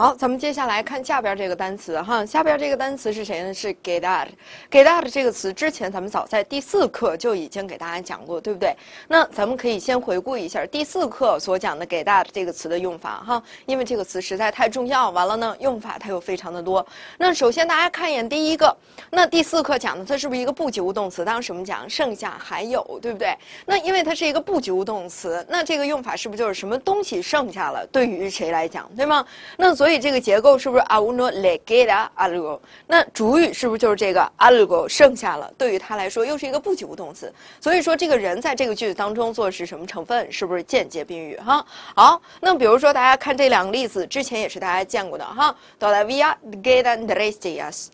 好，咱们接下来看下边这个单词哈，下边这个单词是谁呢？是 g e t e up。g e t up 这个词之前咱们早在第四课就已经给大家讲过，对不对？那咱们可以先回顾一下第四课所讲的 g e t up 这个词的用法哈，因为这个词实在太重要，完了呢用法它又非常的多。那首先大家看一眼第一个，那第四课讲的它是不是一个不及物动词？当时我们讲剩下还有，对不对？那因为它是一个不及物动词，那这个用法是不是就是什么东西剩下了，对于谁来讲，对吗？那昨所以这个结构是不是 a u n no queda algo？那主语是不是就是这个 algo？剩下了，对于他来说又是一个不及物动词。所以说这个人在这个句子当中做的是什么成分？是不是间接宾语？哈，好，那比如说大家看这两个例子，之前也是大家见过的哈。todavía quedan r e s t a s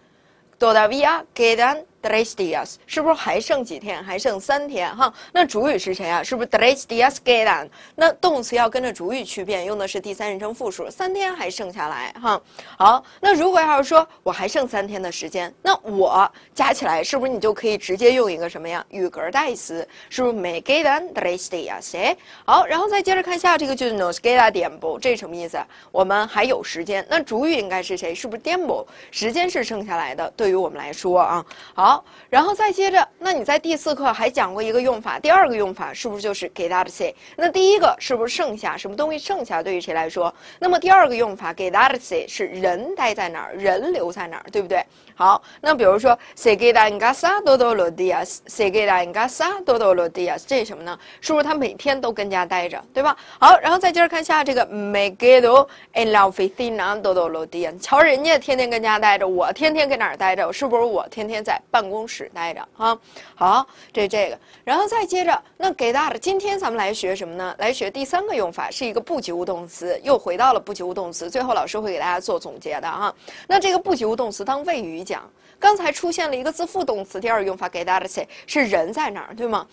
todavía quedan。t r e c días 是不是还剩几天？还剩三天哈。那主语是谁啊？是不是 trece días quedan？那动词要跟着主语去变，用的是第三人称复数。三天还剩下来哈。好，那如果要是说我还剩三天的时间，那我加起来是不是你就可以直接用一个什么呀？语格代词，是不是 me quedan trece días？好，然后再接着看下这个句子，nos queda tiempo。这是什么意思？我们还有时间。那主语应该是谁？是不是 tiempo？时间是剩下来的，对于我们来说啊。好。然后再接着，那你在第四课还讲过一个用法，第二个用法是不是就是给他的 s e y 那第一个是不是剩下什么东西剩下对于谁来说？那么第二个用法给他的 s e y 是人待在哪儿，人留在哪儿，对不对？好，那比如说 see 给他 in casa do do lo dias，see 给他 in casa do do lo dias，这是什么呢？是不是他每天都跟家待着，对吧？好，然后再接着看下这个 me quedo en la oficina do do lo dias，瞧人家天天跟家待着，我天天跟哪儿待着？是不是我天天在办？办公室待着啊。好，这是这个，然后再接着，那 get up，今天咱们来学什么呢？来学第三个用法，是一个不及物动词，又回到了不及物动词。最后老师会给大家做总结的啊。那这个不及物动词当谓语讲，刚才出现了一个自负动词，第二个用法 get up t 是人在哪儿，对吗？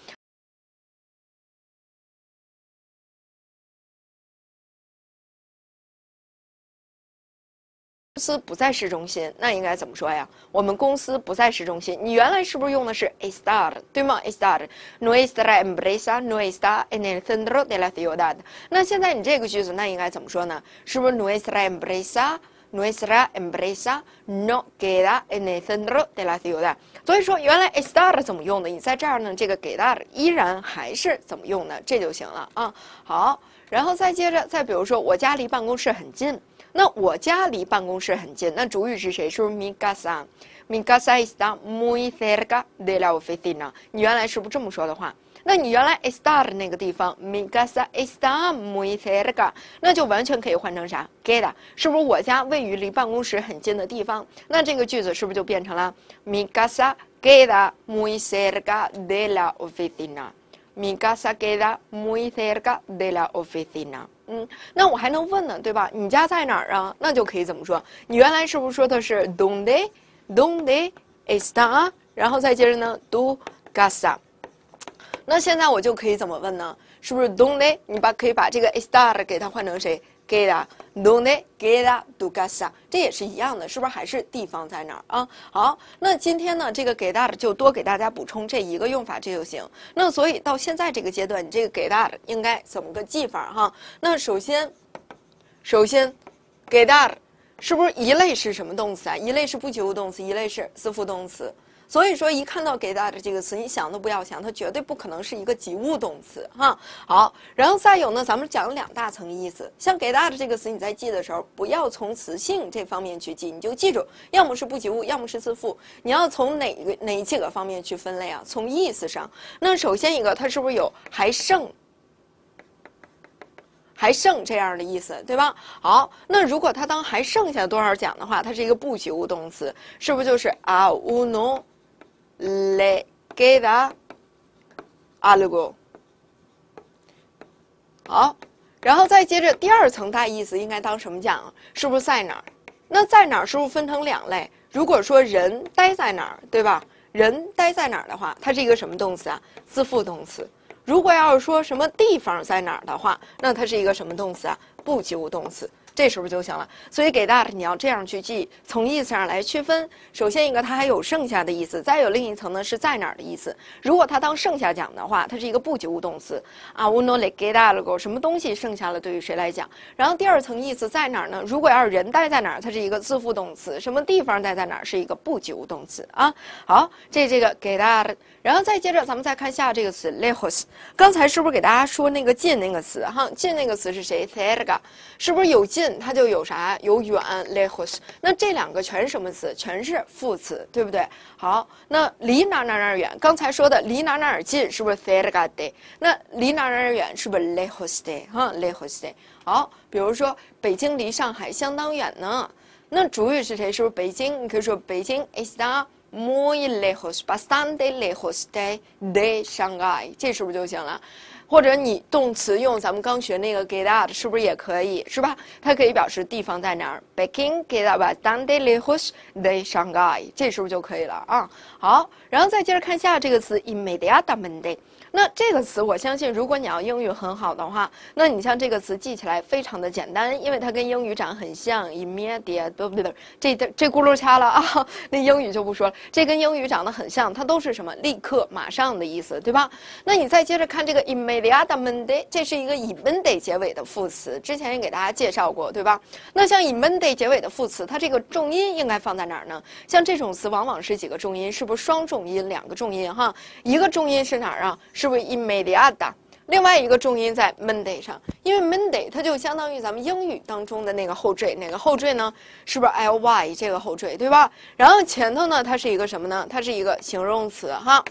司不在市中心，那应该怎么说呀？我们公司不在市中心。你原来是不是用的是 e s t a r 对吗 e s t a r nuestra empresa n o e s t r a en el centro de la ciudad。那现在你这个句子那应该怎么说呢？是不是 nuestra empresa nuestra empresa no queda en el centro de la ciudad？所以说原来 e s t a r 怎么用的？你在这儿呢，这个 queda 依然还是怎么用的？这就行了啊。好，然后再接着，再比如说，我家离办公室很近。那我家离办公室很近。那主语是谁？是不是 mi casa？mi casa está muy cerca de la oficina。你原来是不是这么说的话，那你原来 estar 的那个地方 mi casa está muy cerca，那就完全可以换成啥 g u e d a 是不是我家位于离办公室很近的地方？那这个句子是不是就变成了 mi casa queda muy cerca de la oficina？mi casa queda muy cerca de la oficina。嗯，那我还能问呢，对吧？你家在哪儿啊？那就可以怎么说？你原来是不是说的是 donde，donde esta？然后再接着呢，do casa？那现在我就可以怎么问呢？是不是 donde？你把可以把这个 esta 给它换成谁？给哒，done 给的 d u g a s a 这也是一样的，是不是还是地方在哪儿啊？好，那今天呢，这个给哒的就多给大家补充这一个用法，这就行。那所以到现在这个阶段，你这个给哒的应该怎么个记法哈？那首先，首先，给的是不是一类是什么动词啊？一类是不及物动词，一类是词副动词。所以说，一看到 get out 这个词，你想都不要想，它绝对不可能是一个及物动词哈。好，然后再有呢，咱们讲了两大层意思。像 get out 这个词，你在记的时候，不要从词性这方面去记，你就记住，要么是不及物，要么是自复。你要从哪个哪几个方面去分类啊？从意思上。那首先一个，它是不是有还剩、还剩这样的意思，对吧？好，那如果它当还剩下多少讲的话，它是一个不及物动词，是不是就是啊 n o Le gada algo，好，然后再接着第二层大意思应该当什么讲是不是在哪儿？那在哪儿是不是分成两类？如果说人待在哪儿，对吧？人待在哪儿的话，它是一个什么动词啊？自复动词。如果要是说什么地方在哪儿的话，那它是一个什么动词啊？不及物动词。这是不是就行了？所以 get up，你要这样去记，从意思上来区分。首先一个，它还有剩下的意思；再有另一层呢，是在哪儿的意思。如果它当剩下讲的话，它是一个不及物动词啊。ono le get up 了什么东西剩下了，对于谁来讲？然后第二层意思在哪儿呢？如果要是人待在哪儿，它是一个自负动词；什么地方待在哪儿，是一个不及物动词啊。好，这这个 get up，然后再接着咱们再看下这个词 l e h o s 刚才是不是给大家说那个近那个词哈？近那个词是谁 t e r g a 是不是有近？近它就有啥有远 lejos，那这两个全是什么词？全是副词，对不对？好，那离哪哪哪远？刚才说的离哪哪儿近是不是 t h e r a r d e 那离哪哪远是不是 lejos？day？哈，lejos。day。好，比如说北京离上海相当远呢。那主语是谁？是不是北京？你可以说北京 is the muy l e j o s b a stand lejos de de Shanghai，这是不是就行了？或者你动词用咱们刚学那个 get o u t 是不是也可以？是吧？它可以表示地方在哪儿。Beijing get at w h a Dundee lives in Shanghai，这是不是就可以了啊？好，然后再接着看下这个词 immediate Monday。那这个词，我相信如果你要英语很好的话，那你像这个词记起来非常的简单，因为它跟英语长很像。immediate，对不对？这这咕噜掐了啊！那英语就不说了，这跟英语长得很像，它都是什么立刻、马上的意思，对吧？那你再接着看这个 immediate m n y 这是一个以 Monday 结尾的副词，之前也给大家介绍过，对吧？那像以 Monday 结尾的副词，它这个重音应该放在哪儿呢？像这种词往往是几个重音，是不是双重音、两个重音哈？一个重音是哪儿啊？是不是 immediata？另外一个重音在 Monday 上，因为 Monday 它就相当于咱们英语当中的那个后缀，哪个后缀呢？是不是 ly 这个后缀，对吧？然后前头呢，它是一个什么呢？它是一个形容词，哈。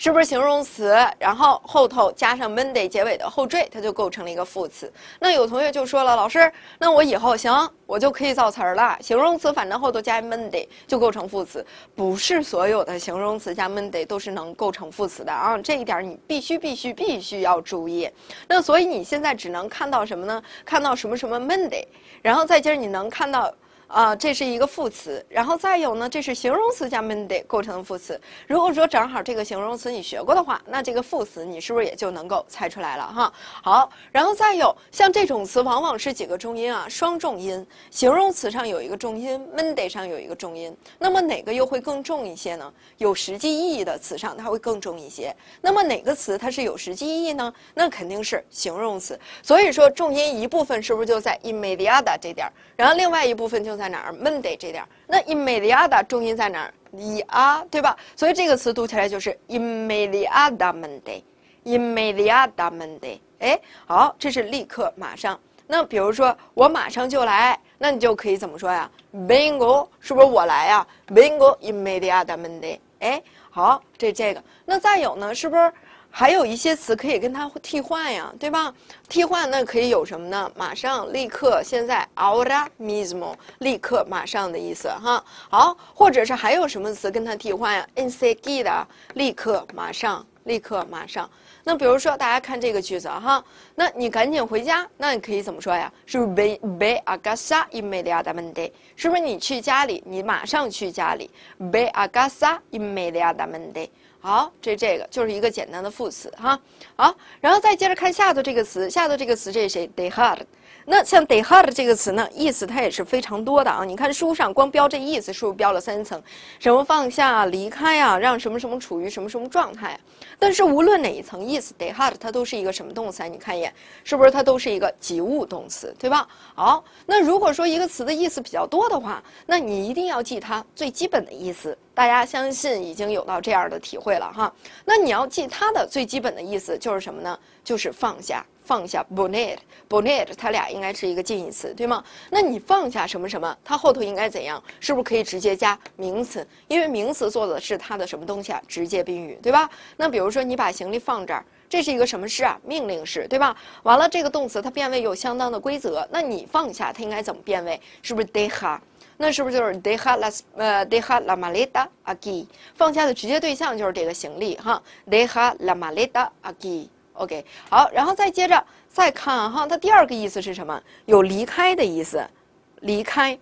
是不是形容词？然后后头加上 Monday 结尾的后缀，它就构成了一个副词。那有同学就说了，老师，那我以后行，我就可以造词儿了。形容词反正后头加 Monday 就构成副词。不是所有的形容词加 Monday 都是能构成副词的啊，这一点你必须必须必须要注意。那所以你现在只能看到什么呢？看到什么什么 Monday，然后再接着你能看到。啊，这是一个副词，然后再有呢，这是形容词加 m e n d e 构成的副词。如果说正好这个形容词你学过的话，那这个副词你是不是也就能够猜出来了哈？好，然后再有像这种词，往往是几个重音啊，双重音，形容词上有一个重音 m e n d e 上有一个重音，那么哪个又会更重一些呢？有实际意义的词上它会更重一些。那么哪个词它是有实际意义呢？那肯定是形容词。所以说重音一部分是不是就在 imediada 这点儿？然后另外一部分就。在哪儿？Monday 这点儿。那 immediata 重音在哪儿？i 啊，对吧？所以这个词读起来就是 immediata Monday，immediata Monday。哎，好，这是立刻马上。那比如说我马上就来，那你就可以怎么说呀 b i n g o 是不是我来呀 b i n g o immediata Monday。哎，好，这这个。那再有呢，是不是？还有一些词可以跟它替换呀，对吧？替换那可以有什么呢？马上、立刻、现在、ora mismo、立刻、马上的意思哈。好，或者是还有什么词跟它替换呀？enseguida、立刻、马上、立刻、马上。那比如说，大家看这个句子哈，那你赶紧回家，那你可以怎么说呀？是 be ve agasa inmediatamente，是不是？你去家里，你马上去家里，be agasa inmediatamente。好，这这个就是一个简单的副词哈。好，然后再接着看下头这个词，下头这个词这是谁 d e h a r d 那像 “dehard” 这个词呢，意思它也是非常多的啊。你看书上光标这意思是不是标了三层？什么放下、离开啊，让什么什么处于什么什么状态？但是无论哪一层意思，“dehard” 它都是一个什么动词？你看一眼，是不是它都是一个及物动词，对吧？好，那如果说一个词的意思比较多的话，那你一定要记它最基本的意思。大家相信已经有到这样的体会了哈。那你要记它的最基本的意思就是什么呢？就是放下。放下 bonnet，bonnet，它俩应该是一个近义词，对吗？那你放下什么什么，它后头应该怎样？是不是可以直接加名词？因为名词做的是它的什么东西啊？直接宾语，对吧？那比如说你把行李放这儿，这是一个什么式啊？命令式，对吧？完了，这个动词它变位有相当的规则。那你放下它应该怎么变位？是不是 deja？那是不是就是 deja las？呃，deja la maleta aqui？放下的直接对象就是这个行李哈，deja la maleta aqui。OK，好，然后再接着再看哈，它第二个意思是什么？有离开的意思，离开。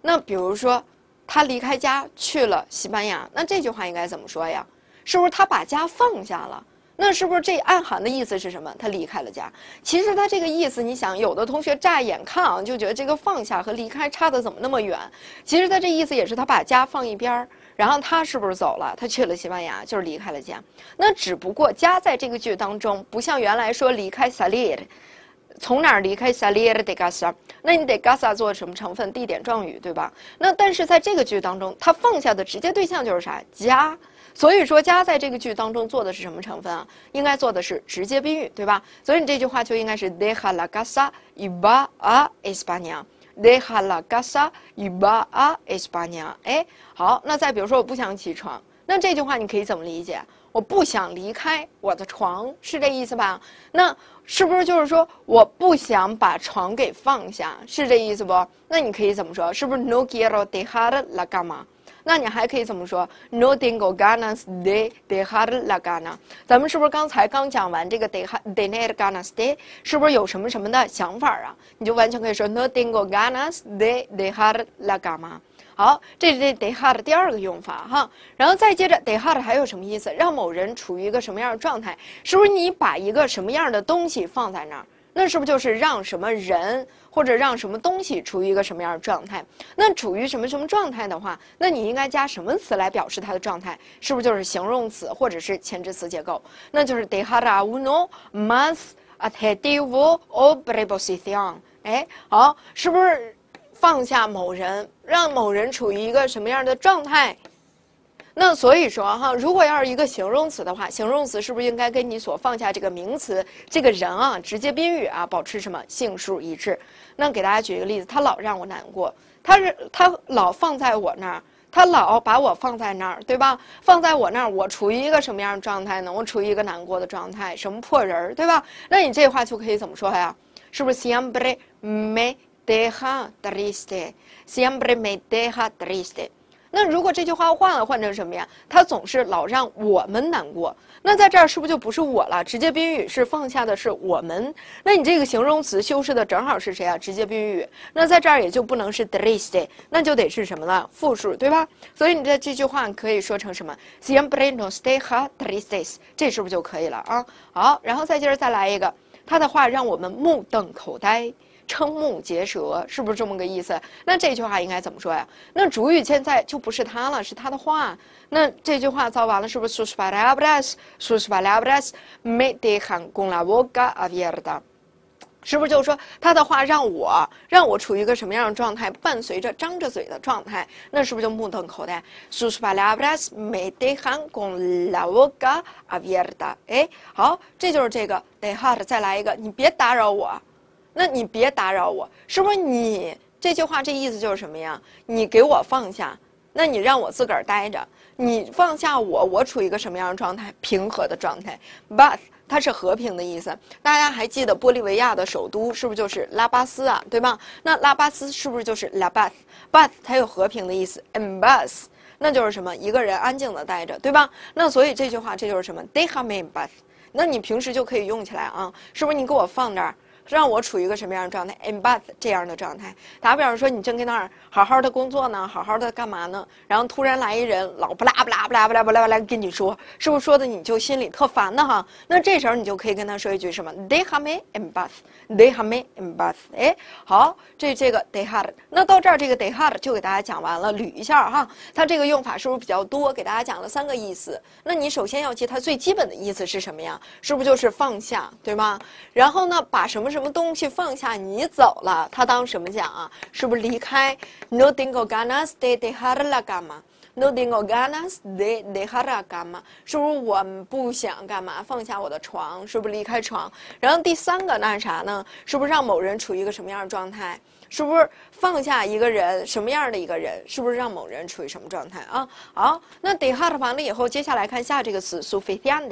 那比如说他离开家去了西班牙，那这句话应该怎么说呀？是不是他把家放下了？那是不是这暗含的意思是什么？他离开了家。其实他这个意思，你想，有的同学乍眼看啊，就觉得这个放下和离开差的怎么那么远？其实他这意思也是他把家放一边儿。然后他是不是走了？他去了西班牙，就是离开了家。那只不过家在这个句当中，不像原来说离开萨利尔，从哪儿离开萨利尔的加萨？那你得加萨做什么成分？地点状语对吧？那但是在这个句当中，他放下的直接对象就是啥？家。所以说家在这个句当中做的是什么成分啊？应该做的是直接宾语对吧？所以你这句话就应该是 de j a l a gasa iba a españa。Deja la casa, iba a España. 哎，好，那再比如说，我不想起床，那这句话你可以怎么理解？我不想离开我的床，是这意思吧？那是不是就是说我不想把床给放下，是这意思不？那你可以怎么说？是不是 No quiero dejar la cama？那你还可以怎么说？No tengo ganas de dejar la gana。咱们是不是刚才刚讲完这个 de de tener ganas de，是不是有什么什么的想法啊？你就完全可以说 no tengo ganas de dejar la gana 好，这是 d e h a r d 第二个用法哈。然后再接着 d e h a r 还有什么意思？让某人处于一个什么样的状态？是不是你把一个什么样的东西放在那儿？那是不是就是让什么人或者让什么东西处于一个什么样的状态？那处于什么什么状态的话，那你应该加什么词来表示它的状态？是不是就是形容词或者是前置词结构？那就是 d e j a r a uno más atédivo o brebosição。哎，好，是不是放下某人，让某人处于一个什么样的状态？那所以说哈，如果要是一个形容词的话，形容词是不是应该跟你所放下这个名词，这个人啊，直接宾语啊，保持什么性数一致？那给大家举一个例子，他老让我难过，他是他老放在我那儿，他老把我放在那儿，对吧？放在我那儿，我处于一个什么样的状态呢？我处于一个难过的状态，什么破人儿，对吧？那你这话就可以怎么说呀？是不是 siempre me deja triste，siempre me deja triste？那如果这句话换了换成什么呀？他总是老让我们难过。那在这儿是不是就不是我了？直接宾语是放下的是我们。那你这个形容词修饰的正好是谁啊？直接宾语。那在这儿也就不能是 t h r i s d a y 那就得是什么了？复数，对吧？所以你在这句话可以说成什么 s i e m b r e n o stay three days，这是不是就可以了啊？好，然后再接着再来一个，他的话让我们目瞪口呆。瞠目结舌，是不是这么个意思？那这句话应该怎么说呀？那主语现在就不是他了，是他的话。那这句话造完了，是不是 sus palabras，sus palabras me dejan con la boca abierta？是不是就是说他的话让我让我处于一个什么样的状态？伴随着张着嘴的状态，那是不是就目瞪口呆？sus palabras me dejan con la boca abierta。哎，好，这就是这个。d e j a r 再来一个，你别打扰我。那你别打扰我，是不是？你这句话这意思就是什么呀？你给我放下，那你让我自个儿待着。你放下我，我处于一个什么样的状态？平和的状态。But 它是和平的意思。大家还记得玻利维亚的首都是不是就是拉巴斯啊？对吧？那拉巴斯是不是就是 La Paz？Paz 它有和平的意思。Em b a z 那就是什么？一个人安静的待着，对吧？那所以这句话这就是什么？Deja me b a s 那你平时就可以用起来啊，是不是？你给我放那儿。让我处于一个什么样的状态？embarrass 这样的状态，打比方说，你正跟那儿好好的工作呢，好好的干嘛呢？然后突然来一人，老不拉不拉不拉不拉不拉不拉跟你说，是不是说的你就心里特烦呢？哈，那这时候你就可以跟他说一句什么 t h e y h a r m me embarrass，deharm me embarrass。哎，好，这这个 t h e y h a d 那到这儿这个 t h e y h a d 就给大家讲完了，捋一下哈，它这个用法是不是比较多？给大家讲了三个意思。那你首先要记它最基本的意思是什么呀？是不是就是放下，对吗？然后呢，把什么是？什么东西放下？你走了，他当什么讲啊？是不是离开？No tengo ganas de dejarla, gama. No tengo ganas de dejarla, gama. 是不是我不想干嘛？放下我的床，是不是离开床？然后第三个那是啥呢？是不是让某人处于一个什么样的状态？是不是放下一个人什么样的一个人？是不是让某人处于什么状态啊？好，那 deheart 完了以后，接下来看下这个词，sufficient。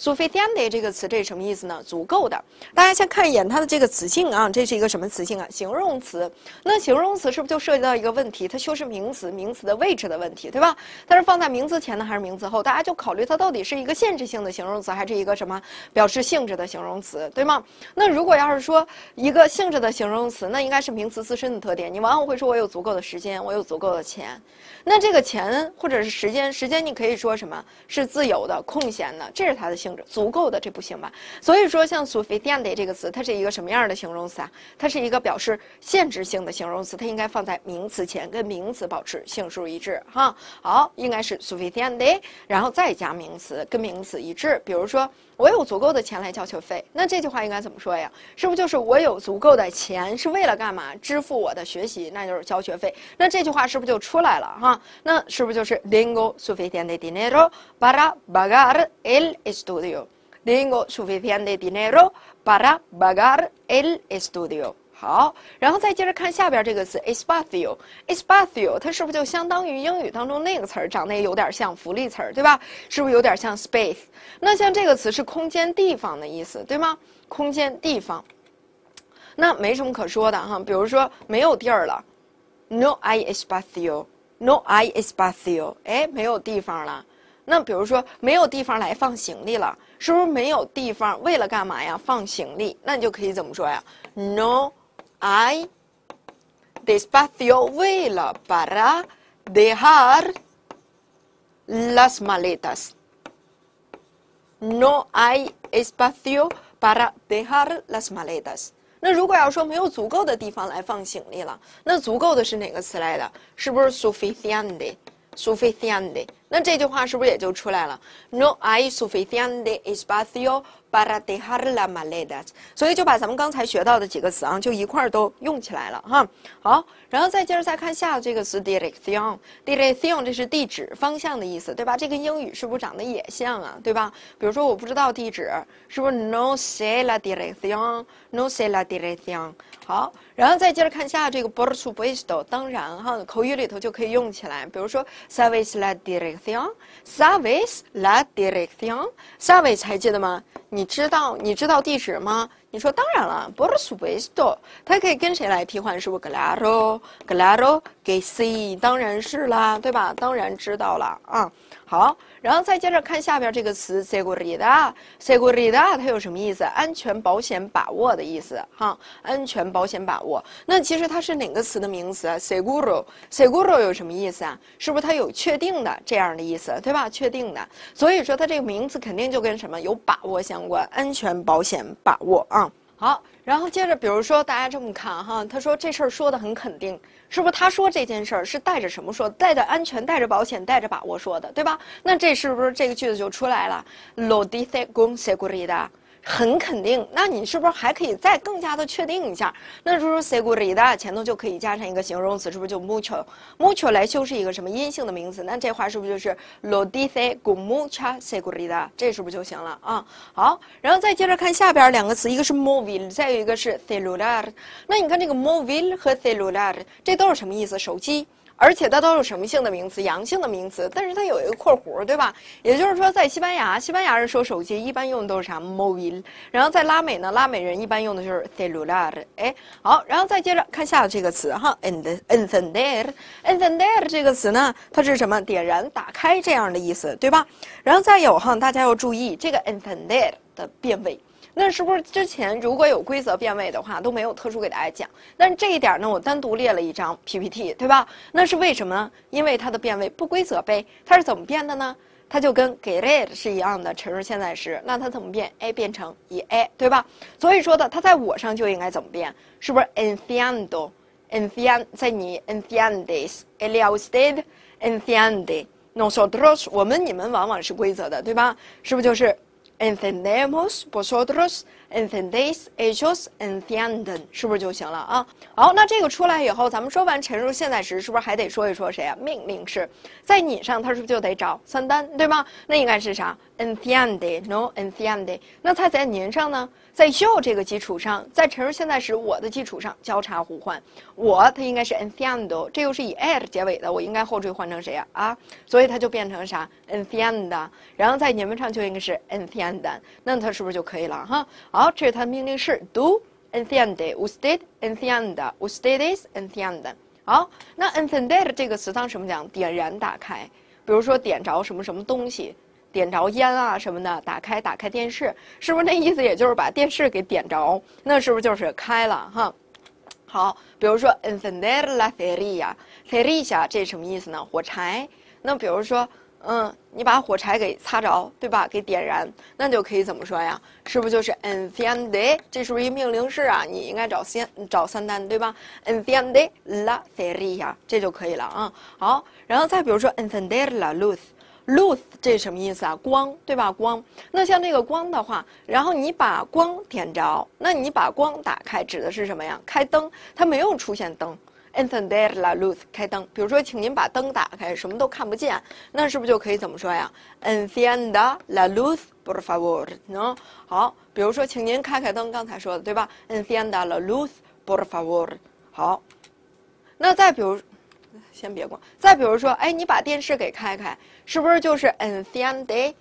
sufficient 这个词这是什么意思呢？足够的。大家先看一眼它的这个词性啊，这是一个什么词性啊？形容词。那形容词是不是就涉及到一个问题？它修饰名词，名词的位置的问题，对吧？它是放在名词前呢，还是名词后？大家就考虑它到底是一个限制性的形容词，还是一个什么表示性质的形容词，对吗？那如果要是说一个性质的形容词，那应该是名词。自身的特点，你往往会说我有足够的时间，我有足够的钱。那这个钱或者是时间，时间你可以说什么是自由的、空闲的，这是它的性质，足够的这不行吧？所以说，像 sufficient 这个词，它是一个什么样的形容词啊？它是一个表示限制性的形容词，它应该放在名词前，跟名词保持性数一致哈。好，应该是 sufficient，然后再加名词，跟名词一致，比如说。我有足够的钱来交学费，那这句话应该怎么说呀？是不是就是我有足够的钱是为了干嘛？支付我的学习，那就是交学费。那这句话是不是就出来了哈？那是不是就是 tengo suficiente dinero para pagar el estudio？tengo suficiente dinero para pagar el estudio。好，然后再接着看下边这个词 e s p a t h i o e s p a t h i o 它是不是就相当于英语当中那个词儿，长得有点像福利词儿，对吧？是不是有点像 space？那像这个词是空间、地方的意思，对吗？空间、地方，那没什么可说的哈。比如说没有地儿了，no i e s p a t h i o n o i e s p a t h i o 哎，没有地方了。那比如说没有地方来放行李了，是不是没有地方？为了干嘛呀？放行李，那你就可以怎么说呀？no。hay despacio vela para dejar las maletas. No hay espacio para dejar las maletas. 那如果要说没有足够的地方来放行李了，那足够的是哪个词来的？是不是 suficiente？suficiente 那这句话是不是也就出来了？No, I s u f i c i e n t o es p a c i o para dejar la m a l e d a s 所以就把咱们刚才学到的几个词啊，就一块儿都用起来了哈。好，然后再接着再看下这个词 dirección，dirección 这是地址方向的意思，对吧？这跟英语是不是长得也像啊，对吧？比如说我不知道地址，是不是 no sé la dirección，no sé la dirección？好，然后再接着看下这个 b o r s u c o bristol，当然哈，口语里头就可以用起来。比如说 sabes la dirección？t h i n g s e r v a c e la dirección，service 还记得吗？你知道你知道地址吗？你说当然了，por su v e s t o 它可以跟谁来替换？是不是 Gloro？Gloro que s C，当然是啦，对吧？当然知道了啊。好。然后，再接着看下边这个词，seguridad，seguridad，它有什么意思？安全、保险、把握的意思，哈，安全、保险、把握。那其实它是哪个词的名词？seguro，seguro 有什么意思啊？是不是它有确定的这样的意思，对吧？确定的。所以说，它这个名词肯定就跟什么有把握相关，安全、保险、把握啊。好，然后接着，比如说大家这么看哈，他说这事儿说的很肯定。是不是他说这件事儿是带着什么说？带着安全、带着保险、带着把握说的，对吧？那这是不是这个句子就出来了？Lo dice con seguridad。很肯定，那你是不是还可以再更加的确定一下？那就是 seguridad 前头就可以加上一个形容词，是不是就 mucho mucho 来修饰一个什么阴性的名词？那这话是不是就是 lo dice m u c h a seguridad？这是不是就行了啊？好，然后再接着看下边两个词，一个是 móvil，再有一个是 celular。那你看这个 móvil 和 celular，这都是什么意思？手机。而且它都是什么性的名词？阳性的名词，但是它有一个括弧，对吧？也就是说，在西班牙，西班牙人说手机一般用的都是啥？movil。然后在拉美呢，拉美人一般用的就是 celular。哎，好，然后再接着看下这个词哈，encender。encender 这个词呢，它是什么？点燃、打开这样的意思，对吧？然后再有哈，大家要注意这个 encender 的变位。那是不是之前如果有规则变位的话都没有特殊给大家讲？但是这一点呢，我单独列了一张 PPT，对吧？那是为什么呢？因为它的变位不规则呗。它是怎么变的呢？它就跟 get 是一样的，陈述现在时。那它怎么变？a 变成以 a，对吧？所以说的，它在我上就应该怎么变？是不是 en f i e n d o e n f i en 在你 en f i e n d e s e l i a usted，en f i e n d e nosotros 我们你们往往是规则的，对吧？是不是就是？encendemos vosotros e n t e n d i s ellos, entienden，是不是就行了啊？好，那这个出来以后，咱们说完陈述现在时，是不是还得说一说谁啊？命令式在你上，它是不是就得找三单，对吗？那应该是啥？entiende，no entiende。那在您上呢？在 you 这个基础上，在陈述现在时我的基础上交叉互换，我它应该是 entiendo，这又是以 er 结尾的，我应该后缀换成谁啊？啊，所以它就变成啥 e n t i e n d 然后在们上就应该是 entienden，那它是不是就可以了哈？好。这是它的命令是 do encender usted encienda ustedes enciende。好，那 encender 这个词当什么讲？点燃、打开。比如说点着什么什么东西，点着烟啊什么的，打开、打开电视，是不是那意思？也就是把电视给点着，那是不是就是开了哈？好，比如说 encender la f e r i a f e r i a 这什么意思呢？火柴。那比如说。嗯，你把火柴给擦着，对吧？给点燃，那就可以怎么说呀？是不是就是 e n f i a n d e 这是不是一命令式啊？你应该找先找三单，对吧 e n f i a n d e r la s i r y a 这就可以了啊。好，然后再比如说 e n i e n d e r la luz，luz 这什么意思啊？光，对吧？光。那像这个光的话，然后你把光点着，那你把光打开，指的是什么呀？开灯，它没有出现灯。e n c e n d e la luz，开灯。比如说，请您把灯打开，什么都看不见，那是不是就可以怎么说呀？Enciende la luz por favor，嗯，好。比如说，请您开开灯，刚才说的对吧？Enciende la luz por favor，好。那再比如，先别管。再比如说，哎，你把电视给开开，是不是就是 enciende？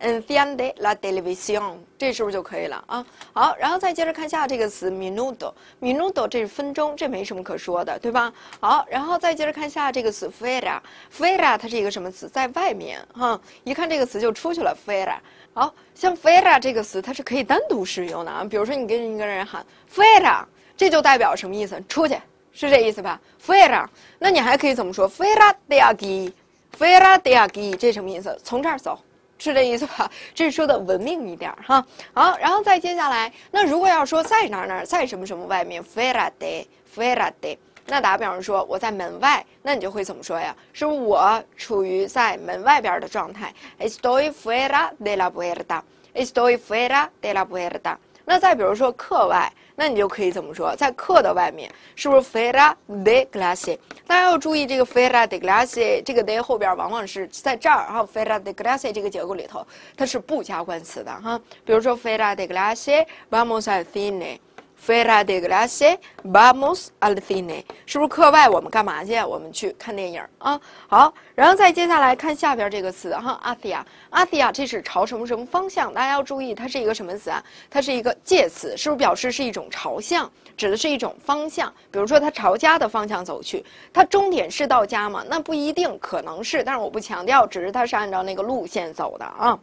En fin de la televisión，这是不是就可以了啊？好，然后再接着看下这个词，minuto，minuto 这是分钟，这没什么可说的，对吧？好，然后再接着看下这个词，fuera，fuera 它是一个什么词？在外面，哈，一看这个词就出去了，fuera。好，像 fuera 这个词，它是可以单独使用的啊。比如说你跟一个人喊 fuera，这就代表什么意思？出去，是这意思吧？fuera。那你还可以怎么说？fuera de aquí，fuera de aquí，这什么意思？从这儿走。是这意思吧？这是说的文明一点儿哈。好，然后再接下来，那如果要说在哪儿哪儿，在什么什么外面，fuera de，fuera de，那打比方说我在门外，那你就会怎么说呀？是不是我处于在门外边的状态？Estoy fuera de la puerta，Estoy fuera de la puerta。那再比如说课外。那你就可以怎么说，在课的外面是不是 ferre de g l a s e y 大家要注意这个 ferre de g l a s e 这个 de 后边往往是在这儿哈，ferre de g l a s e 这个结构里头，它是不加冠词的哈。比如说 ferre de g l a s e vamos a ir. Fera de glasie, babus a l t i n e 是不是课外我们干嘛去？我们去看电影啊。好，然后再接下来看下边这个词哈，a thea，a thea 这是朝什么什么方向？大家要注意，它是一个什么词啊？它是一个介词，是不是表示是一种朝向，指的是一种方向？比如说它朝家的方向走去，它终点是到家吗？那不一定，可能是，但是我不强调，只是它是按照那个路线走的啊。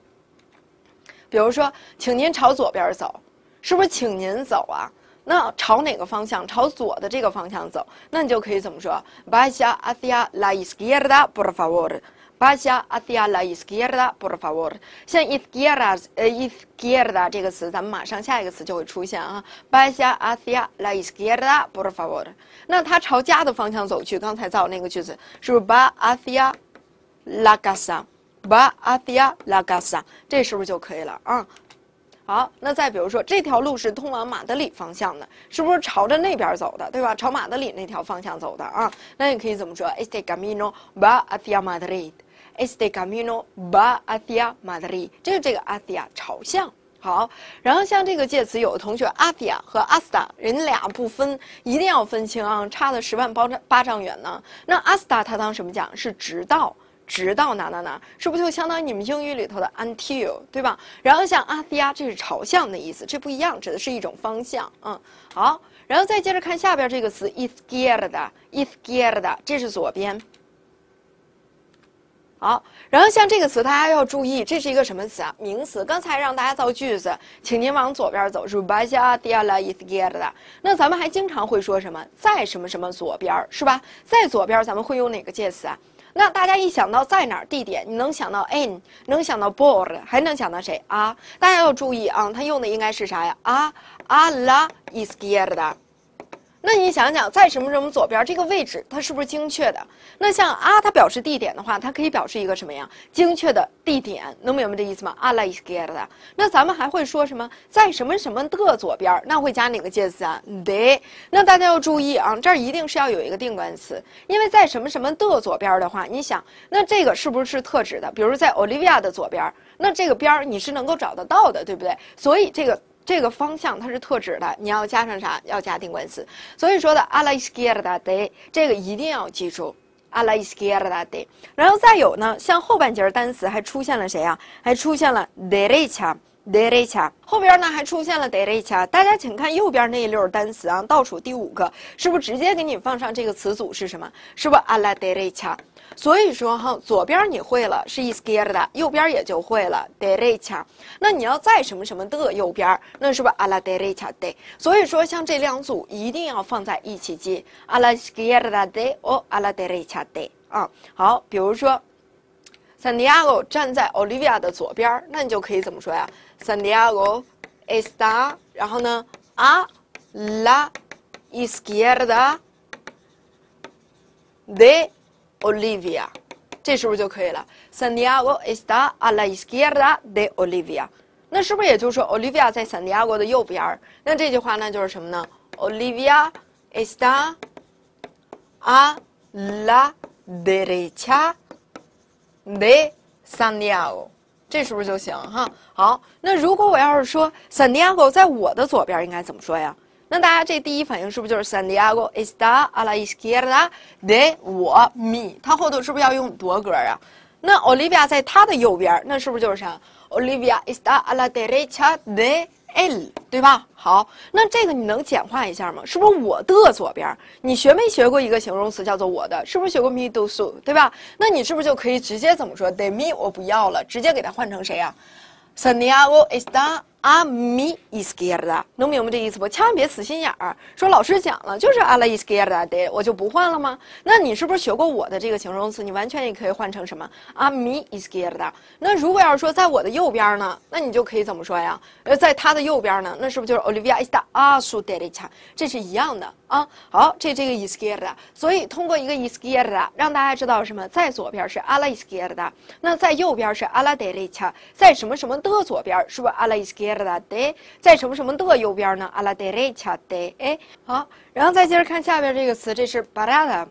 比如说，请您朝左边走，是不是请您走啊？那朝哪个方向？朝左的这个方向走。那你就可以怎么说？Baja Asia la izquierda por favor。Baja Asia la izquierda por favor。像 i z g u e r r a 呃，izguerra 这个词，咱们马上下一个词就会出现啊。Baja Asia la izquierda por favor。那它朝家的方向走去。刚才造那个句子，是不是 Baja Asia la casa？Baja Asia la casa。这是不是就可以了啊？好，那再比如说，这条路是通往马德里方向的，是不是朝着那边走的，对吧？朝马德里那条方向走的啊？那你可以怎么说？Este camino va hacia Madrid。Este camino va hacia Madrid。这是这个 hacia 朝向。好，然后像这个介词，有的同学 hacia 和 hasta 人俩不分，一定要分清啊，差了十万八丈八丈远呢。那 hasta 它当什么讲？是直到。直到哪哪哪，是不是就相当于你们英语里头的 until，对吧？然后像阿西亚，这是朝向的意思，这不一样，指的是一种方向。嗯，好，然后再接着看下边这个词，isquierda，isquierda，这是左边。好，然后像这个词，大家要注意，这是一个什么词啊？名词。刚才让大家造句子，请您往左边走 r e 那咱们还经常会说什么，在什么什么左边，是吧？在左边，咱们会用哪个介词啊？那大家一想到在哪儿地点，你能想到 in，能想到 board，还能想到谁啊？大家要注意啊，它用的应该是啥呀？啊，a la izquierda。那你想想，在什么什么左边这个位置，它是不是精确的？那像啊，它表示地点的话，它可以表示一个什么呀？精确的地点，能明白这意思吗？阿拉伊斯盖拉。那咱们还会说什么？在什么什么的左边，那会加哪个介词啊？de。那大家要注意啊，这儿一定是要有一个定冠词，因为在什么什么的左边的话，你想，那这个是不是特指的？比如在 Olivia 的左边，那这个边儿你是能够找得到的，对不对？所以这个。这个方向它是特指的，你要加上啥？要加定冠词。所以说的 a la i 阿拉伊 r d 尔达德，这个一定要记住 a la i 阿拉伊 r d 尔达德。然后再有呢，像后半截单词还出现了谁呀？还出现了德雷恰，德雷恰。后边呢还出现了德雷恰。大家请看右边那一溜单词啊，倒数第五个是不是直接给你放上这个词组是什么？是不 a la e r 拉德雷恰？所以说哈，左边你会了，是 izquierda，右边也就会了，derecha。那你要在什么什么的右边，那是不是 ala derecha de？所以说像这两组一定要放在一起记，ala izquierda de，哦，ala derecha de 啊。好，比如说，Santiago 站在 Olivia 的左边，那你就可以怎么说呀？Santiago está，然后呢，a la izquierda de。Olivia，这是不是就可以了？Santiago está a la izquierda de Olivia，那是不是也就是说 Olivia 在 Santiago 的右边儿？那这句话那就是什么呢？Olivia está a la derecha de Santiago，这是不是就行哈？好，那如果我要是说 Santiago 在我的左边，应该怎么说呀？那大家这第一反应是不是就是 s a n d i e g o está a la izquierda de 我 me？它后头是不是要用多格啊？那 Olivia 在它的右边，那是不是就是啥？Olivia está a la derecha de él，对吧？好，那这个你能简化一下吗？是不是我的左边？你学没学过一个形容词叫做我的？是不是学过 m e d o su？对吧？那你是不是就可以直接怎么说？e me 我不要了，直接给它换成谁啊？s a n d i e g o está 阿米伊斯尔达，能明白这意思不？千万别死心眼儿，说老师讲了就是阿拉伊斯尔达德，我就不换了吗？那你是不是学过我的这个形容词？你完全也可以换成什么阿米伊斯尔达。那如果要是说在我的右边呢，那你就可以怎么说呀？呃，在他的右边呢，那是不是就是 Olivia is 奥利维 s 伊 d e 苏 i c a 这是一样的啊。好，这这个伊斯尔达，所以通过一个伊斯尔达让大家知道什么，在左边是阿拉伊斯基尔达，那在右边是阿拉德里恰，在什么什么的左边，是不是阿拉伊斯尔？在什么什么的右边呢？阿拉德雷恰德哎，好，然后再接着看下边这个词，这是巴拉的。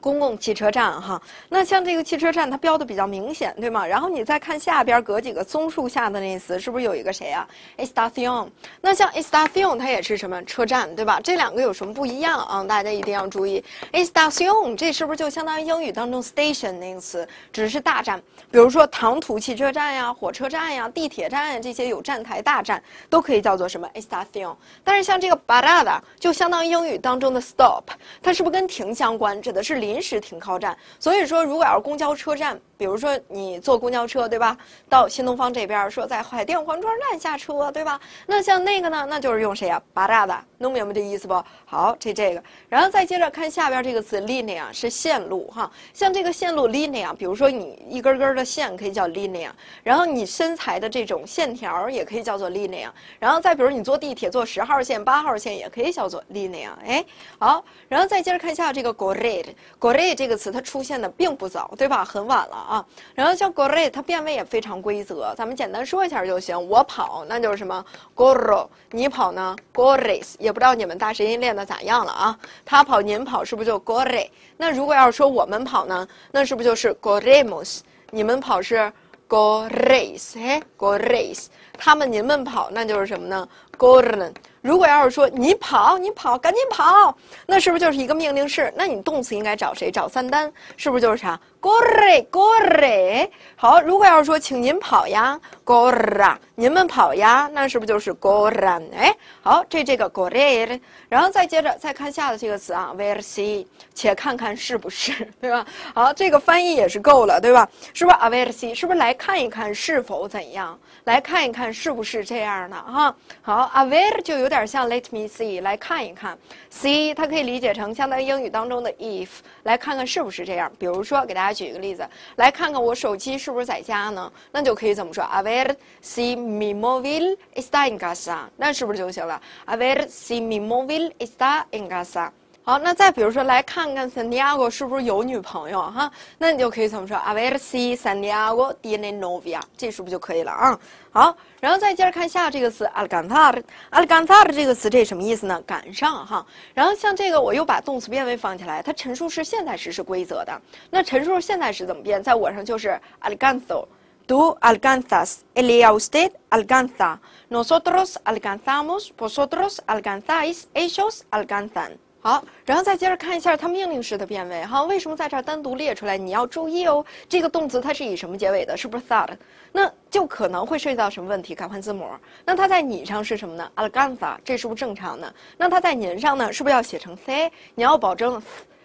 公共汽车站哈，那像这个汽车站它标的比较明显对吗？然后你再看下边隔几个松树下的那词，是不是有一个谁啊？Estación。那像 Estación 它也是什么车站对吧？这两个有什么不一样啊？大家一定要注意 Estación，这是不是就相当于英语当中 station 那个词，指的是大站？比如说长途汽车站呀、火车站呀、地铁站呀这些有站台大站都可以叫做什么 Estación。但是像这个 b a r a d a 就相当于英语当中的 stop，它是不是跟停相关？指的是离。临时停靠站，所以说如果要是公交车站，比如说你坐公交车，对吧？到新东方这边说在海淀黄庄站下车，对吧？那像那个呢，那就是用谁呀？八大的，弄明白这意思不？好，这这个，然后再接着看下边这个词，line r 是线路哈。像这个线路 line r 比如说你一根根的线可以叫 line r 然后你身材的这种线条也可以叫做 line r 然后再比如你坐地铁坐十号线、八号线也可以叫做 line r 哎，好，然后再接着看下这个 g r i d l gora 这个词它出现的并不早，对吧？很晚了啊。然后像 gora 它变位也非常规则，咱们简单说一下就行。我跑那就是什么 goro，你跑呢 goreis，也不知道你们大神音练的咋样了啊。他跑您跑是不是就 gora？那如果要是说我们跑呢，那是不是就是 goremos？你们跑是 goreis，g o r e s 他们您们跑那就是什么呢？goran，如果要是说你跑，你跑，赶紧跑，那是不是就是一个命令式？那你动词应该找谁？找三单，是不是就是啥？gori gori。好，如果要是说，请您跑呀，gora，您们跑呀，那是不是就是 goran？哎，好，这这个 gori，然后再接着再看下的这个词啊 v e r s i 且看看是不是，对吧？好，这个翻译也是够了，对吧？是不是 v e r s i 是不是来看一看是否怎样？来看一看是不是这样的哈？好。Aver 就有点像 Let me see，来看一看。See 它可以理解成相当于英语当中的 if，来看看是不是这样。比如说，给大家举一个例子，来看看我手机是不是在家呢？那就可以怎么说？Aver si mi móvil está en casa？那是不是就行了？Aver si mi móvil está en casa？好，那再比如说，来看看 Santiago 是不是有女朋友哈？那你就可以怎么说？A ver si Santiago tiene novia，这是不是就可以了啊？好，然后再接着看下这个词，alcanzar。alcanzar 这个词这什么意思呢？赶上哈。然后像这个，我又把动词变位放起来，它陈述式现在时是规则的。那陈述式现在时怎么变？在我上就是 a l c a n z o 读 a l c a n z a s e l i u s t e alcanza，nosotros alcanzamos，vosotros alcanzais，ellos alcanzan。好，然后再接着看一下它命令式的变位哈。为什么在这儿单独列出来？你要注意哦，这个动词它是以什么结尾的？是不是 thought？那就可能会涉及到什么问题？改换字母。那它在你上是什么呢 a l g u n z a 这是不是正常呢？那它在您上呢？是不是要写成 c？你要保证。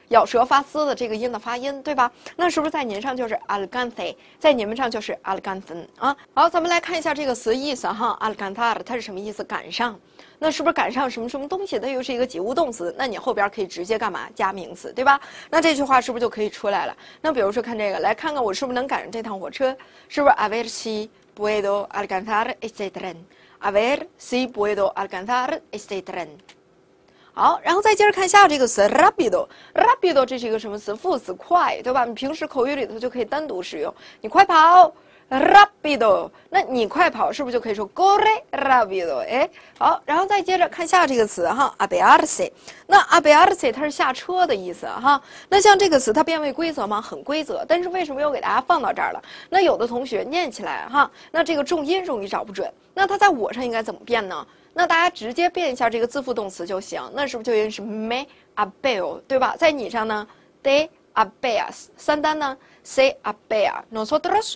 咬舌发嘶的这个音的发音，对吧？那是不是在您上就是 a l g a n t e 在你们上就是 a l g a n t e n 啊？好，咱们来看一下这个词意思哈 a l g a n t a r 它是什么意思？赶上，那是不是赶上什么什么东西？它又是一个及物动词，那你后边可以直接干嘛？加名词，对吧？那这句话是不是就可以出来了？那比如说看这个，来看看我是不是能赶上这趟火车？是不是？Aver si puedo alcanzar este tren？Aver si puedo alcanzar este tren？好，然后再接着看下这个词 r a p i d o r a p i d o 这是一个什么词？副词，快，对吧？你平时口语里头就可以单独使用，你快跑。rabido，那你快跑是不是就可以说 goe r rabido？哎，好，然后再接着看下这个词哈，abiertse。那 abiertse 它是下车的意思哈。那像这个词，它变位规则吗？很规则，但是为什么又给大家放到这儿了？那有的同学念起来哈，那这个重音容易找不准。那它在我上应该怎么变呢？那大家直接变一下这个自符动词就行。那是不是就应该是 me a b e l l 对吧？在你上呢，te a b e r s 三单呢，se a b e r nosotros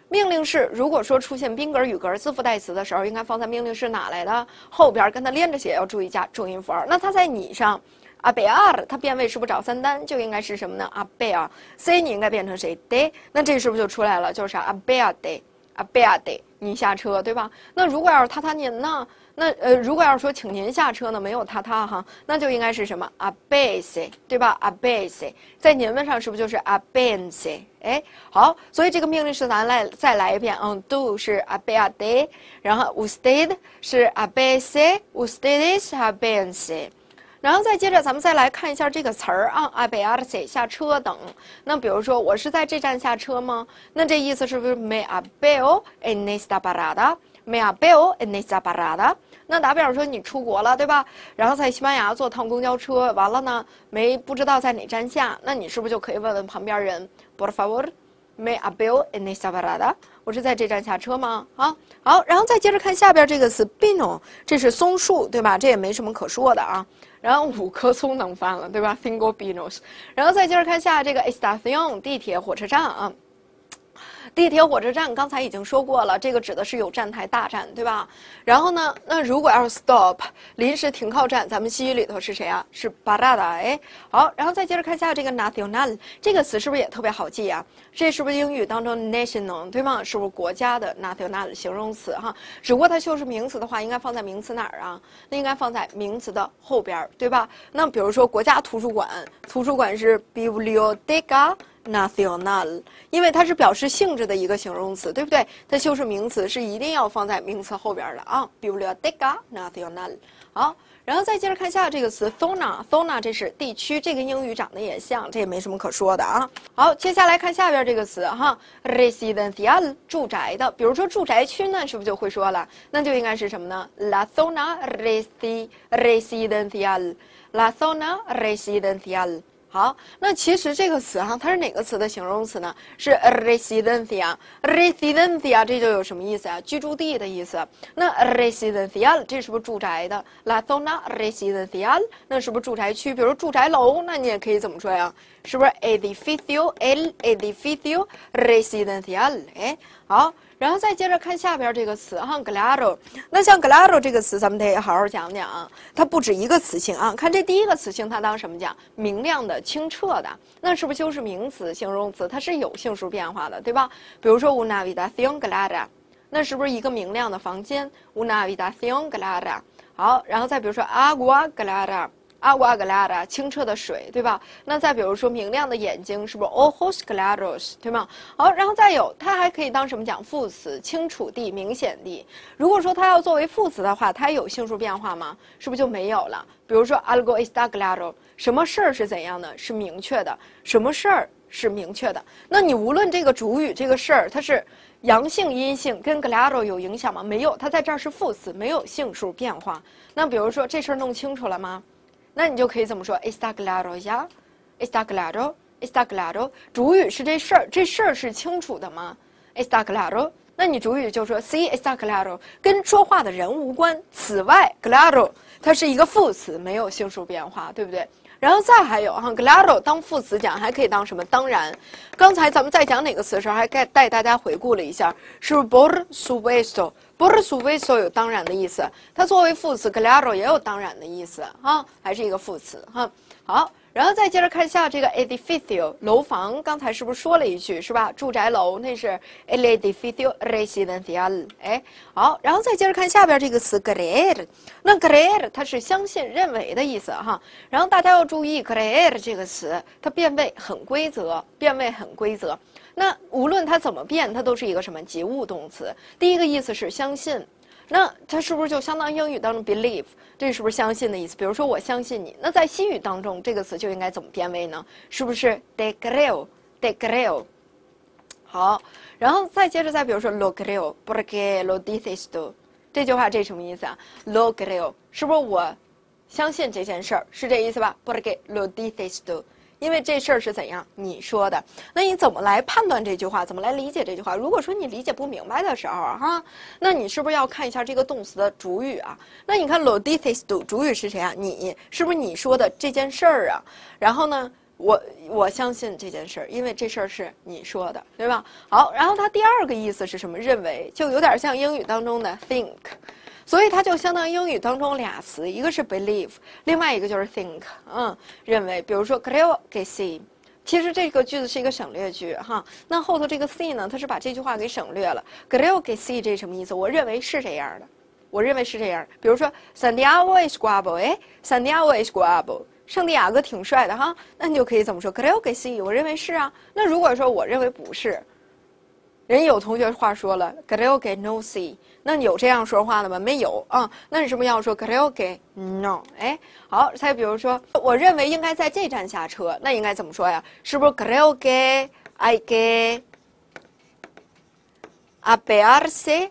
命令式，如果说出现宾格、语格、字符代词的时候，应该放在命令式哪来的后边，跟它连着写，要注意加重音符。那它在你上，a b 尔，a r 它变位是不是找三单？就应该是什么呢？a b 尔 a r c 你应该变成谁？day，那这是不是就出来了？就是 a bear day，a b a r day，你下车对吧？那如果要是他他您呢？那呃，如果要说请您下车呢，没有他他哈，那就应该是什么 a b c 对吧 a b c 在您们上是不是就是 a b n c y 哎，好，所以这个命令式咱来再来一遍。嗯，do 是 abercy，然后 usted 是 abercy，ustedes abency，然后再接着咱们再来看一下这个词儿啊，abercy 下车等。那比如说我是在这站下车吗？那这意思是不是 me abercy en esta parada？May I bill en e s a parada？那打比方说你出国了，对吧？然后在西班牙坐趟公交车，完了呢没不知道在哪站下？那你是不是就可以问问旁边人 b o u f o r l o me？a y I bill en e s a parada？我是在这站下车吗？啊，好，然后再接着看下边这个词，bino，这是松树，对吧？这也没什么可说的啊。然后五棵松能翻了，对吧？Single binos。然后再接着看下这个 Estación 地铁火车站啊。地铁火车站刚才已经说过了，这个指的是有站台大站，对吧？然后呢，那如果要 stop 临时停靠站，咱们西语里头是谁啊？是 b a r a d a 哎，好，然后再接着看下这个 national 这个词是不是也特别好记啊？这是不是英语当中 national 对吗？是不是国家的 national 形容词哈？只不过它修饰名词的话，应该放在名词哪儿啊？那应该放在名词的后边儿，对吧？那比如说国家图书馆，图书馆是 biblioteca。n a t i o n a l 因为它是表示性质的一个形容词，对不对？它修饰名词是一定要放在名词后边的啊。比如这个 n o t i i n a l 好，然后再接着看下这个词，zona，zona 这是地区，这个英语长得也像，这也没什么可说的啊。好，接下来看下边这个词哈，residencial，住宅的，比如说住宅区呢，是不是就会说了？那就应该是什么呢？La zona residencial，La zona residencial。好，那其实这个词哈，它是哪个词的形容词呢？是 residencia，residencia 这就有什么意思啊？居住地的意思。那 residencia 这是不是住宅的？Latona residencia 那是不是住宅区？比如住宅楼，那你也可以怎么说呀？是不是 edificio el edificio residencial？哎，好。然后再接着看下边这个词哈 g l a d o 那像 g l a d o 这个词，咱们得好好讲讲啊。它不止一个词性啊。看这第一个词性，它当什么讲？明亮的、清澈的。那是不是就是名词、形容词？它是有性数变化的，对吧？比如说，una v i d a t i o n g l a r a 那是不是一个明亮的房间？una v i d a t i o n g l a r a 好，然后再比如说，agua g l a r a aguaglada 清澈的水，对吧？那再比如说明亮的眼睛，是不是 ojos claros，对吗？好，然后再有，它还可以当什么讲？副词，清楚地，明显地。如果说它要作为副词的话，它有性数变化吗？是不是就没有了？比如说 algo es claro，什么事儿是怎样的？是明确的，什么事儿是明确的？那你无论这个主语这个事儿它是阳性、阴性，跟 claro 有影响吗？没有，它在这儿是副词，没有性数变化。那比如说这事儿弄清楚了吗？那你就可以怎么说？Está claro，ya？Está claro？Está claro？主语是这事儿，这事儿是清楚的吗？Está claro？那你主语就说，s i está claro。跟说话的人无关。此外，claro，它是一个副词，没有性数变化，对不对？然后再还有哈，claro，当副词讲，还可以当什么？当然，刚才咱们在讲哪个词的时候，还带带大家回顾了一下，是不是？Borr su puesto。不是所谓所有当然的意思，它作为副词，claro 也有当然的意思啊，还是一个副词哈。好，然后再接着看下这个 edificio 楼房，刚才是不是说了一句是吧？住宅楼那是 edificio residencial，哎，好，然后再接着看下边这个词 creer，那 creer 它是相信认为的意思哈。然后大家要注意 creer 这个词，它变位很规则，变位很规则。那无论它怎么变，它都是一个什么及物动词？第一个意思是相信，那它是不是就相当于英语当中 believe 这是不是相信的意思？比如说我相信你，那在西语当中这个词就应该怎么变位呢？是不是 decreo decreo？好，然后再接着再比如说 locreo por que lo dices tú 这句话这什么意思啊？locreo 是不是我相信这件事儿？是这意思吧？por que lo dices tú？因为这事儿是怎样你说的？那你怎么来判断这句话？怎么来理解这句话？如果说你理解不明白的时候，哈，那你是不是要看一下这个动词的主语啊？那你看 l o d i t i s do 主语是谁啊？你是不是你说的这件事儿啊？然后呢，我我相信这件事儿，因为这事儿是你说的，对吧？好，然后它第二个意思是什么？认为就有点像英语当中的 think。所以它就相当于英语当中俩词，一个是 believe，另外一个就是 think，嗯，认为。比如说，Creo que sí。其实这个句子是一个省略句哈，那后头这个 s e e 呢，它是把这句话给省略了。Creo que sí，这什么意思？我认为是这样的，我认为是这样。比如说，San Diego es guapo，哎，San Diego es guapo，圣地亚哥挺帅的哈。那你就可以怎么说？Creo que sí，我认为是啊。那如果说我认为不是。人有同学话说了 g r e o que no s e 那有这样说话的吗？没有。嗯，那你是不是要说 g r e o que no？哎，好，再比如说，我认为应该在这站下车，那应该怎么说呀？是不是 g r e o que iré a y a r a r s e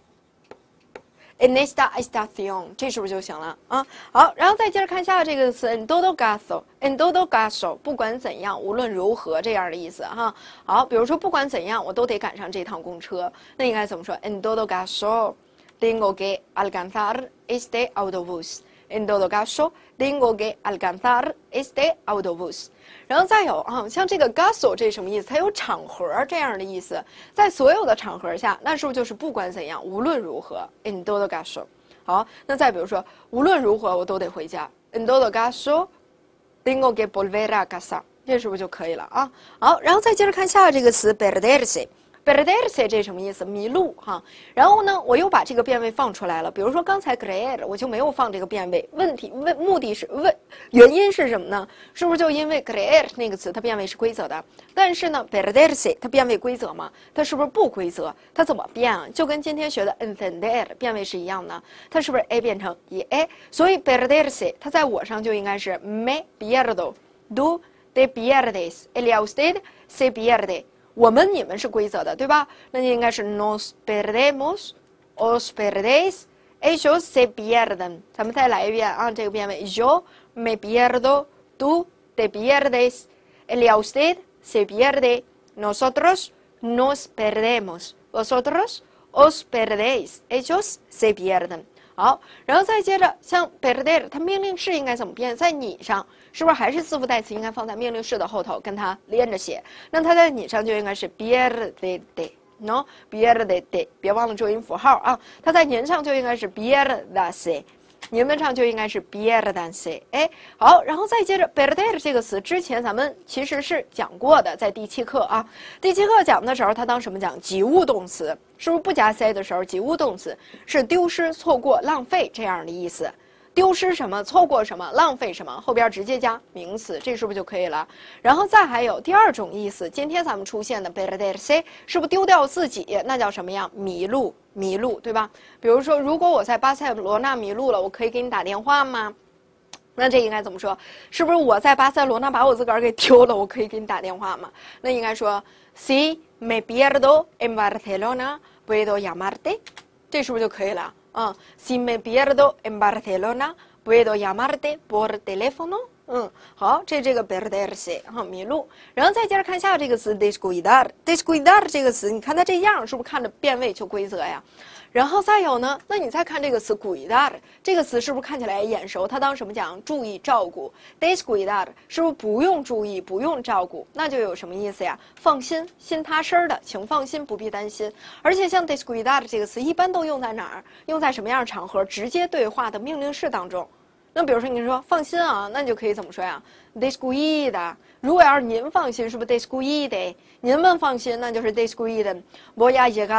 En esta estación，这是不是就行了啊？好，然后再接着看下面这个词，en todo caso，en todo caso，不管怎样，无论如何，这样的意思哈。好，比如说不管怎样，我都得赶上这趟公车，那应该怎么说？en todo caso，tengo que alcanzar este autobús。en todo caso，tengo que alcanzar este autobús。然后再有啊，像这个 gasto 这什么意思？它有场合这样的意思，在所有的场合下，那是不是就是不管怎样，无论如何，en todo gasto。好，那再比如说，无论如何我都得回家，en todo gasto，tengo que volver a casa，这是不是就可以了啊？好，然后再接着看下这个词 b e r d e s d é c è b e r d e r s e 这什么意思？迷路哈。然后呢，我又把这个变位放出来了。比如说刚才 crear，我就没有放这个变位。问题问目的是问原因是什么呢？是不是就因为 crear 那个词它变位是规则的？但是呢 b e r d e r s e 它变位规则吗？它是不是不规则？它怎么变啊？就跟今天学的 entender 变位是一样的，它是不是 a 变成 e a？所以 b e r d e r s e 它在我上就应该是 me pierdo，tú e pierdes，e l u s t e d se pierde。nos perdemos, os perdéis, ellos se Yo me pierdo, tú te pierdes, él usted se pierde, nosotros nos perdemos, vosotros os perdéis, ellos se pierden。好，然后再接着，像 b e r d e r 它命令式应该怎么变？在你上，是不是还是字词代词应该放在命令式的后头，跟它连着写？那它在你上就应该是 b e r d e n o b e r d e 别忘了重音符号啊。它在您上就应该是 b e r d a s 你们唱就应该是 better d a n c i 哎，好，然后再接着 better a 这个词，之前咱们其实是讲过的，在第七课啊，第七课讲的时候，它当什么讲？及物动词，是不是不加 c 的时候，及物动词是丢失、错过、浪费这样的意思。丢失什么？错过什么？浪费什么？后边直接加名词，这是不是就可以了？然后再还有第二种意思，今天咱们出现的 perderse 是不丢掉自己？那叫什么样？迷路，迷路，对吧？比如说，如果我在巴塞罗那迷路了，我可以给你打电话吗？那这应该怎么说？是不是我在巴塞罗那把我自个儿给丢了？我可以给你打电话吗？那应该说，se me pierdo en Barcelona, puedo llamarte，这是不是就可以了？嗯 s i me pierdo en Barcelona, puedo llamarte por teléfono。嗯，好，这这个 perderse 啊，迷路。然后再接着看下这个词，descuidar。descuidar 这个词，你看它这样，是不是看着变位求规则呀？然后再有呢？那你再看这个词 g u o da”，这个词是不是看起来眼熟？它当什么讲？注意照顾。d e s g u t da 是不是不用注意，不用照顾？那就有什么意思呀？放心，心踏实的，请放心，不必担心。而且像 d e s g u t da 这个词，一般都用在哪儿？用在什么样场合？直接对话的命令式当中。那比如说你说放心啊，那你就可以怎么说呀 d e s g u t da。如果要是您放心，是不是 desguí da？您们放心，那就是 desguí da。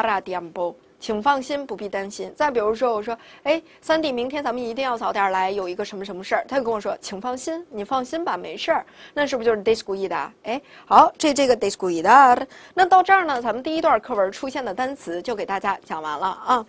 请放心，不必担心。再比如说，我说，哎，三弟，明天咱们一定要早点来，有一个什么什么事儿。他就跟我说，请放心，你放心吧，没事儿。那是不是就是 disagree 的？哎，好，这这个 disagree 的。那到这儿呢，咱们第一段课文出现的单词就给大家讲完了啊。